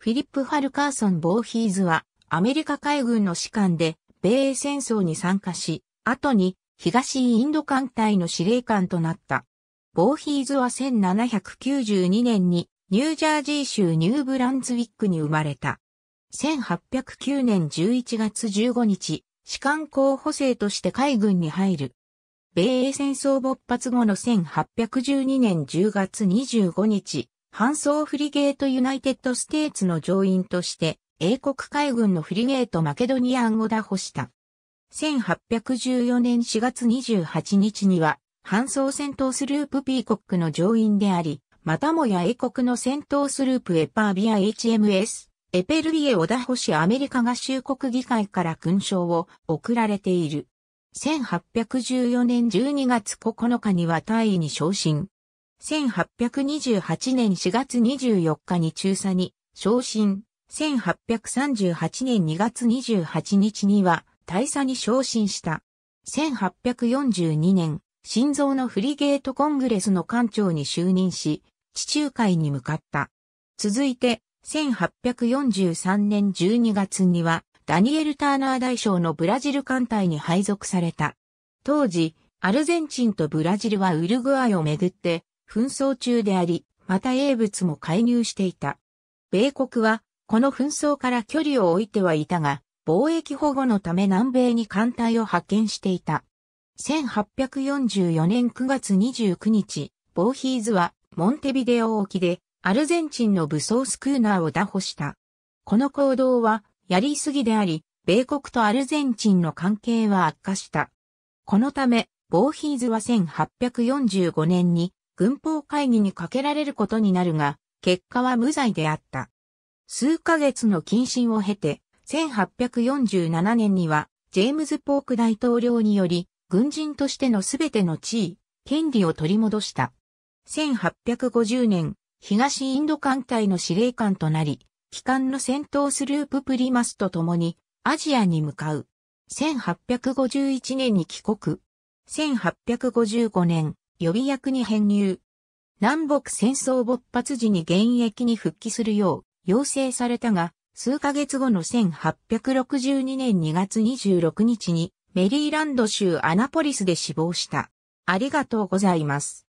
フィリップ・ハルカーソン・ボーヒーズは、アメリカ海軍の士官で、米英戦争に参加し、後に、東インド艦隊の司令官となった。ボーヒーズは1792年に、ニュージャージー州ニューブランズウィックに生まれた。1809年11月15日、士官候補生として海軍に入る。米英戦争勃発後の1812年10月25日、搬送フリゲートユナイテッドステーツの乗員として、英国海軍のフリゲートマケドニアンを打破した。1814年4月28日には、搬送戦闘スループピーコックの乗員であり、またもや英国の戦闘スループエパービア HMS、エペルビエを打破しアメリカ合衆国議会から勲章を贈られている。1814年12月9日には大尉に昇進。1828年4月24日に中佐に昇進。1838年2月28日には大佐に昇進した。1842年、心臓のフリゲートコングレスの艦長に就任し、地中海に向かった。続いて、1843年12月には、ダニエル・ターナー大将のブラジル艦隊に配属された。当時、アルゼンチンとブラジルはウルグアイをめぐって紛争中であり、また英物も介入していた。米国は、この紛争から距離を置いてはいたが、貿易保護のため南米に艦隊を派遣していた。1844年9月29日、ボーヒーズはモンテビデオ沖でアルゼンチンの武装スクーナーを拿捕した。この行動はやりすぎであり、米国とアルゼンチンの関係は悪化した。このため、ボーヒーズは1845年に軍法会議にかけられることになるが、結果は無罪であった。数ヶ月の謹慎を経て、1847年には、ジェームズ・ポーク大統領により、軍人としてのすべての地位、権利を取り戻した。1850年、東インド艦隊の司令官となり、機関の戦闘スループプリマスと共に、アジアに向かう。1851年に帰国。1855年、予備役に編入。南北戦争勃発時に現役に復帰するよう要請されたが、数ヶ月後の1862年2月26日にメリーランド州アナポリスで死亡した。ありがとうございます。